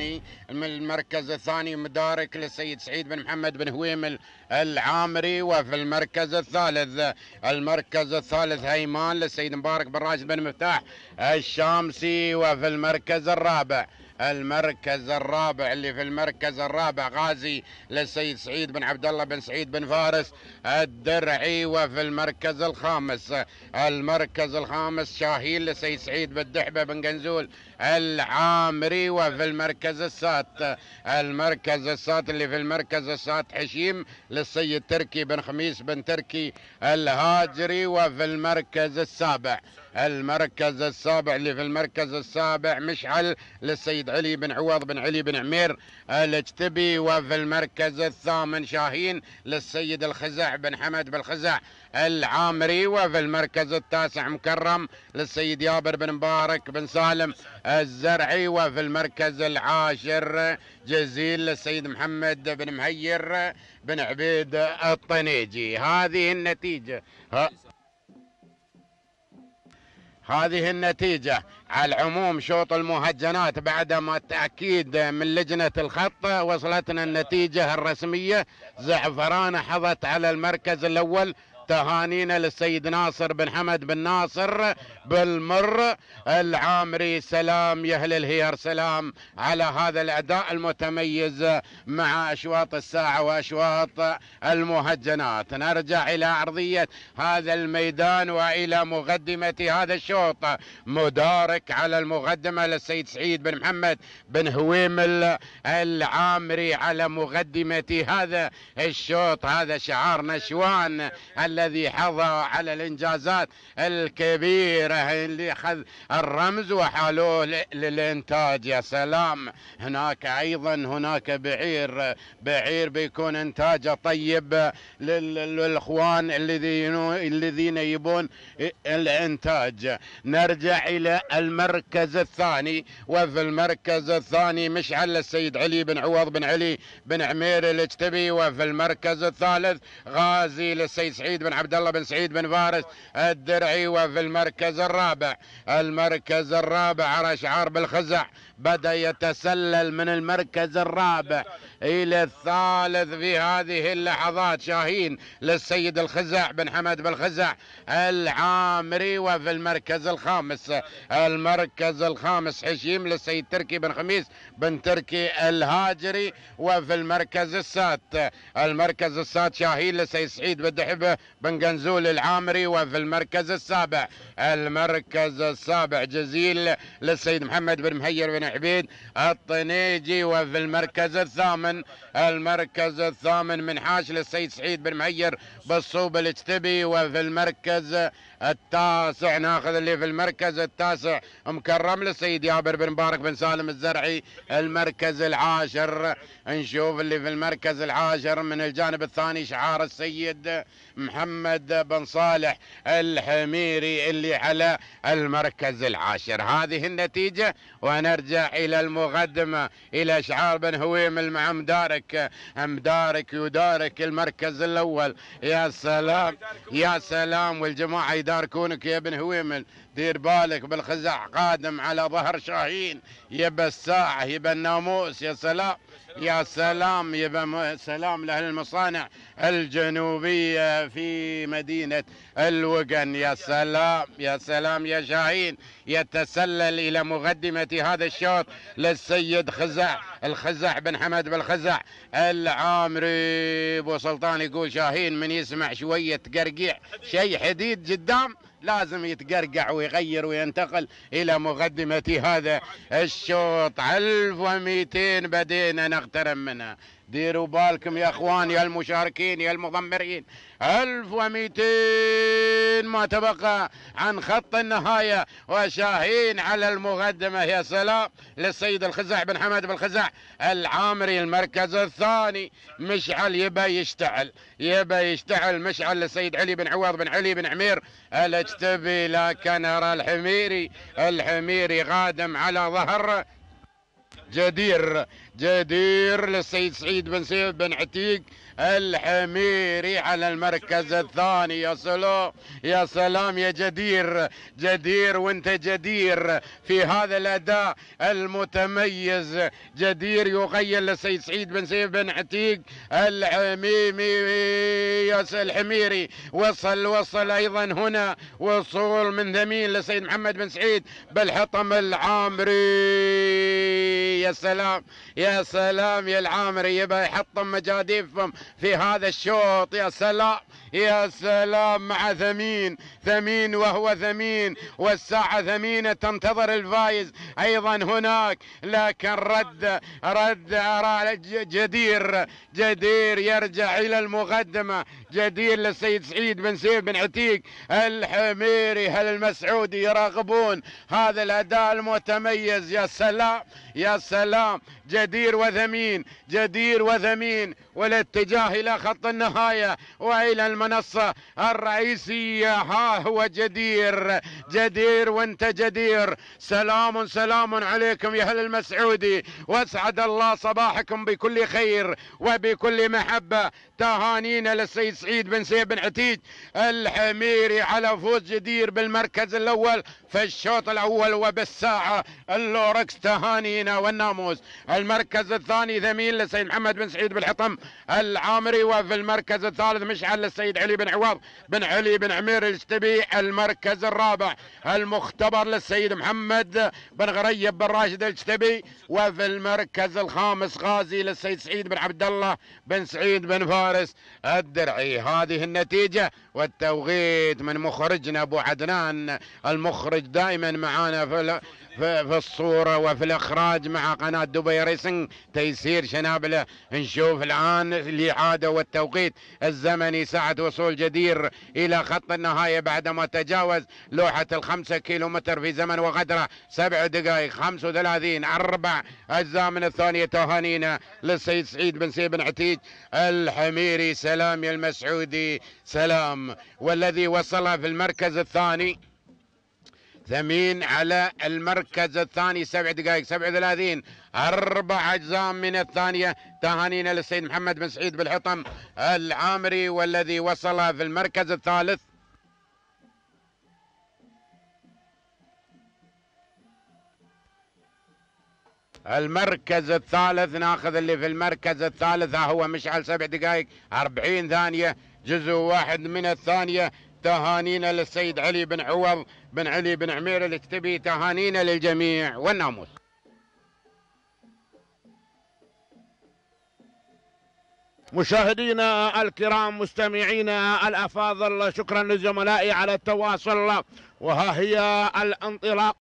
الثاني من المركز الثاني مدارك للسيد سعيد بن محمد بن هويم العامري وفي المركز الثالث المركز الثالث هيمان للسيد مبارك بن راشد بن مفتاح الشامسي وفي المركز الرابع المركز الرابع اللي في المركز الرابع غازي للسيد سعيد بن عبد الله بن سعيد بن فارس الدرعي وفي المركز الخامس المركز الخامس شاهين للسيد سعيد بن دحبه بن قنزول العامري وفي المركز السات المركز السات اللي في المركز السات حشيم للسيد تركي بن خميس بن تركي الهاجري وفي المركز السابع المركز السابع اللي في المركز السابع مشعل للسيد علي بن عوض بن علي بن عمير الاجتبي وفي المركز الثامن شاهين للسيد الخزع بن حمد بالخزع العامري وفي المركز التاسع مكرم للسيد يابر بن مبارك بن سالم الزرعي وفي المركز العاشر جزيل السيد محمد بن مهير بن عبيد الطنيجي هذه النتيجة هذه النتيجة على العموم شوط المهجنات بعدما التأكيد من لجنة الخط وصلتنا النتيجة الرسمية زعفران حظت على المركز الأول تهانينا للسيد ناصر بن حمد بن ناصر بالمر العامري سلام يهل الهير سلام على هذا الأداء المتميز مع أشواط الساعة وأشواط المهجنات نرجع إلى أرضية هذا الميدان وإلى مقدمة هذا الشوط مدارك على المقدمة للسيد سعيد بن محمد بن هويم العامري على مقدمة هذا الشوط هذا شعار نشوان الذي حظى على الإنجازات الكبيرة اللي أخذ الرمز وحالوه للإنتاج يا سلام هناك أيضا هناك بعير بعير بيكون إنتاجه طيب للإخوان الذين الذين يبون الإنتاج نرجع إلى المركز الثاني وفي المركز الثاني مشعل السيد علي بن عوض بن علي بن عمير الاجتبي وفي المركز الثالث غازي للسيد سعيد بن بن عبد الله بن سعيد بن فارس الدرعي وفي المركز الرابع المركز الرابع على شعار بالخزع بدا يتسلل من المركز الرابع الى الثالث في هذه اللحظات شاهين للسيد الخزع بن حمد بالخزع العامري وفي المركز الخامس المركز الخامس حشيم للسيد تركي بن خميس بن تركي الهاجري وفي المركز السادس المركز السادس شاهين للسيد سعيد بن دحبه بن قنزول العامري وفي المركز السابع المركز السابع جزيل للسيد محمد بن مهير بن عبيد الطنيجي وفي المركز الثامن المركز الثامن منحاش للسيد سعيد بن مهير بالصوب الاجتبي وفي المركز التاسع ناخذ اللي في المركز التاسع مكرم للسيد جابر بن مبارك بن سالم الزرعي المركز العاشر نشوف اللي في المركز العاشر من الجانب الثاني شعار السيد محمد بن صالح الحميري اللي على المركز العاشر هذه النتيجة ونرجع إلى المقدمة إلى شعار بن هويم مع مدارك مدارك يدارك المركز الأول يا سلام يا سلام والجماعة دار كونك يا بن هويمل دير بالك بالخزع قادم على ظهر شاهين يبى الساعة يبى الناموس يا سلام يا سلام يبى سلام لأهل المصانع الجنوبية في مدينة الوقن يا سلام يا سلام يا شاهين يتسلل إلى مقدمة هذا الشوط للسيد خزع الخزع بن حمد بالخزع العامري أبو سلطان يقول شاهين من يسمع شوية قرقيع شيء حديد قدام لازم يتقرقع ويغير وينتقل إلى مقدمة هذا الشوط 1200 بدينا نغترم منها ديروا بالكم يا اخوان يا المشاركين يا المضمرين 1200 ما تبقى عن خط النهايه وشاهين على المقدمه يا سلام للسيد الخزع بن حمد بن خزع العامري المركز الثاني مشعل يبى يشتعل يبى يشتعل مشعل للسيد علي بن عوض بن علي بن عمير الاجتبي لكن ارى الحميري الحميري غادم على ظهر جدير جدير للسيد سعيد بن سيف بن عتيق الحميري على المركز الثاني يا سلام يا سلام يا جدير جدير وانت جدير في هذا الاداء المتميز جدير يغير للسيد سعيد بن سيف بن عتيق الحميمي يا الحميري وصل وصل ايضا هنا وصول من ذمين للسيد محمد بن سعيد بالحطم العامري يا سلام يا سلام يا العامري يبا يحطم مجاديفهم في هذا الشوط يا سلام يا سلام مع ثمين ثمين وهو ثمين والساعة ثمينة تنتظر الفايز أيضا هناك لكن رد رد أرى جدير جدير يرجع إلى المقدمة جدير للسيد سعيد بن سيف بن عتيق الحميري هل المسعودي يراقبون هذا الأداء المتميز يا سلام يا سلام السلام جدير وثمين جدير وثمين والاتجاه إلى خط النهاية وإلى المنصة الرئيسية ها هو جدير جدير وانت جدير سلام سلام عليكم يا أهل المسعودي واسعد الله صباحكم بكل خير وبكل محبة تهانينا للسيد سعيد بن سيد بن عتيج الحميري على فوز جدير بالمركز الأول في الشوط الأول وبالساعة اللوركس تهانينا والناموس المركز الثاني ثمين لسيد محمد بن سعيد بالحطم العامري وفي المركز الثالث مشعل السيد علي بن عوض بن علي بن عمير الشتبي المركز الرابع المختبر للسيد محمد بن غريب بن راشد الشتبي وفي المركز الخامس غازي للسيد سعيد بن عبد الله بن سعيد بن فارس الدرعي هذه النتيجة والتوقيت من مخرجنا أبو عدنان المخرج دائما معانا في في الصورة وفي الإخراج مع قناة دبي ريسنج تيسير شنابلة نشوف الآن الإعادة والتوقيت الزمني ساعة وصول جدير إلى خط النهاية بعدما تجاوز لوحة الخمسة كيلومتر في زمن وقدره سبع دقائق 35 أربع أجزاء من الثانية تهانينا للسيد سعيد بن سيد بن عتيج الحميري سلام يا المسعودي سلام والذي وصل في المركز الثاني ثمين على المركز الثاني سبع دقائق 37 أربع أجزاء من الثانية تهانينا للسيد محمد بن سعيد بالحطم العامري والذي وصل في المركز الثالث المركز الثالث ناخذ اللي في المركز الثالث ها هو مشعل سبع دقائق 40 ثانية جزء واحد من الثانية تهانينا للسيد علي بن عوض بن علي بن عمير الاكتبي تهانينا للجميع والناموس مشاهدينا الكرام مستمعينا الافاضل شكرا لزملائي على التواصل وها هي الانطلاق